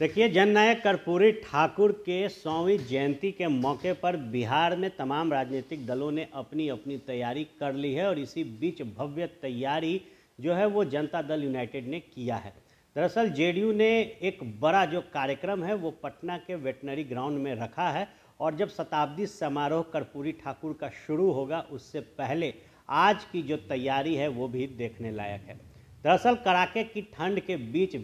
देखिए जननायक कर्पूरी ठाकुर के सौवीं जयंती के मौके पर बिहार में तमाम राजनीतिक दलों ने अपनी अपनी तैयारी कर ली है और इसी बीच भव्य तैयारी जो है वो जनता दल यूनाइटेड ने किया है दरअसल जेडीयू ने एक बड़ा जो कार्यक्रम है वो पटना के वेटनरी ग्राउंड में रखा है और जब शताब्दी समारोह कर्पूरी ठाकुर का शुरू होगा उससे पहले आज की जो तैयारी है वो भी देखने लायक है दरअसल कड़ाके की ठंड के बीच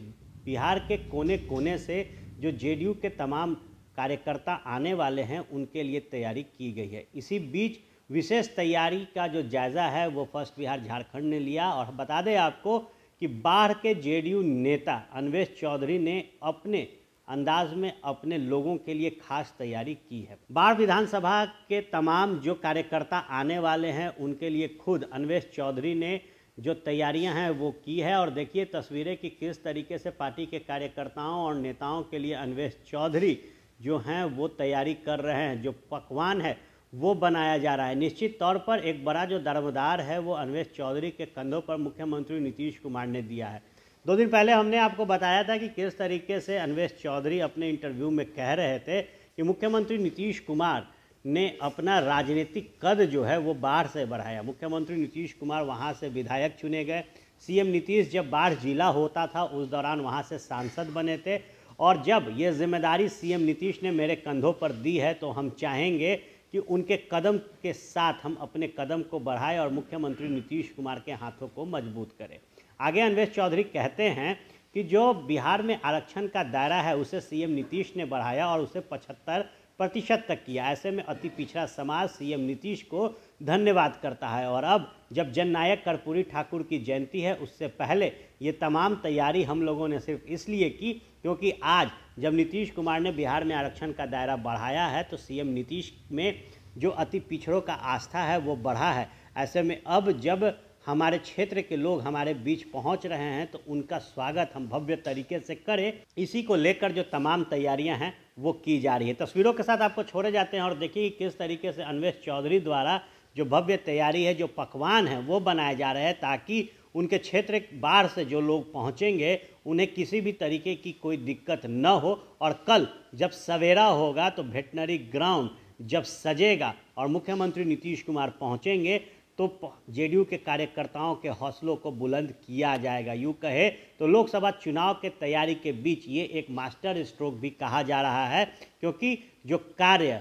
बिहार के कोने कोने से जो जेडीयू के तमाम कार्यकर्ता आने वाले हैं उनके लिए तैयारी की गई है इसी बीच विशेष तैयारी का जो जायज़ा है वो फर्स्ट बिहार झारखंड ने लिया और बता दें आपको कि बाहर के जेडीयू नेता अनवेश चौधरी ने अपने अंदाज में अपने लोगों के लिए खास तैयारी की है बाढ़ विधानसभा के तमाम जो कार्यकर्ता आने वाले हैं उनके लिए खुद अनवेश चौधरी ने जो तैयारियां हैं वो की है और देखिए तस्वीरें कि किस तरीके से पार्टी के कार्यकर्ताओं और नेताओं के लिए अनवेश चौधरी जो हैं वो तैयारी कर रहे हैं जो पकवान है वो बनाया जा रहा है निश्चित तौर पर एक बड़ा जो दरबदार है वो अनवेश चौधरी के कंधों पर मुख्यमंत्री नीतीश कुमार ने दिया है दो दिन पहले हमने आपको बताया था कि किस तरीके से अनवेश चौधरी अपने इंटरव्यू में कह रहे थे कि मुख्यमंत्री नीतीश कुमार ने अपना राजनीतिक कद जो है वो बाढ़ से बढ़ाया मुख्यमंत्री नीतीश कुमार वहाँ से विधायक चुने गए सीएम नीतीश जब बाढ़ जिला होता था उस दौरान वहाँ से सांसद बने थे और जब ये जिम्मेदारी सीएम नीतीश ने मेरे कंधों पर दी है तो हम चाहेंगे कि उनके कदम के साथ हम अपने कदम को बढ़ाएं और मुख्यमंत्री नीतीश कुमार के हाथों को मजबूत करें आगे अनवेश चौधरी कहते हैं कि जो बिहार में आरक्षण का दायरा है उसे सीएम नीतीश ने बढ़ाया और उसे पचहत्तर प्रतिशत तक किया ऐसे में अति पिछड़ा समाज सीएम नीतीश को धन्यवाद करता है और अब जब जननायक कर्पूरी ठाकुर की जयंती है उससे पहले ये तमाम तैयारी हम लोगों ने सिर्फ इसलिए की क्योंकि आज जब नीतीश कुमार ने बिहार में आरक्षण का दायरा बढ़ाया है तो सीएम नीतीश में जो अति पिछड़ों का आस्था है वो बढ़ा है ऐसे में अब जब हमारे क्षेत्र के लोग हमारे बीच पहुंच रहे हैं तो उनका स्वागत हम भव्य तरीके से करें इसी को लेकर जो तमाम तैयारियां हैं वो की जा रही है तस्वीरों के साथ आपको छोड़े जाते हैं और देखिए किस तरीके से अनवेश चौधरी द्वारा जो भव्य तैयारी है जो पकवान है वो बनाए जा रहे हैं ताकि उनके क्षेत्र बाढ़ से जो लोग पहुंचेंगे उन्हें किसी भी तरीके की कोई दिक्कत न हो और कल जब सवेरा होगा तो वेटनरी ग्राउंड जब सजेगा और मुख्यमंत्री नीतीश कुमार पहुंचेंगे तो जेडीयू के कार्यकर्ताओं के हौसलों को बुलंद किया जाएगा यूँ कहे तो लोकसभा चुनाव के तैयारी के बीच ये एक मास्टर स्ट्रोक भी कहा जा रहा है क्योंकि जो कार्य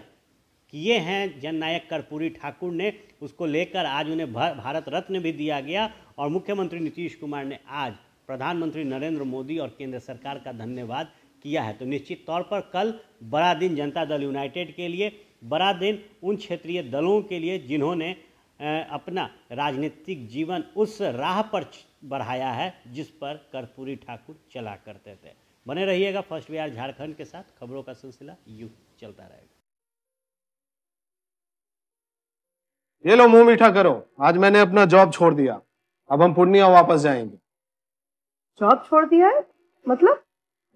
किए हैं जननायक कर्पूरी ठाकुर ने उसको लेकर आज उन्हें भारत रत्न भी दिया गया और मुख्यमंत्री नीतीश कुमार ने आज प्रधानमंत्री नरेंद्र मोदी और केंद्र सरकार का धन्यवाद किया है तो निश्चित तौर पर कल बड़ा दिन जनता दल यूनाइटेड के लिए बड़ा दिन उन क्षेत्रीय दलों के लिए जिन्होंने अपना राजनीतिक जीवन उस राह पर बढ़ाया है जिस पर कर्पूरी ठाकुर चला करते थे बने रहिएगा फर्स्ट बिहार झारखंड के साथ खबरों का सिलसिला यू चलता रहेगा ये लो मुंह मीठा करो आज मैंने अपना जॉब छोड़ दिया अब हम पूर्णिया वापस जाएंगे जॉब छोड़ दिया है मतलब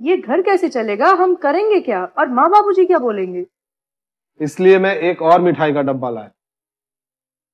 ये घर कैसे चलेगा हम करेंगे क्या और माँ बाबू जी क्या बोलेंगे इसलिए मैं एक और मिठाई का डब्बा लाया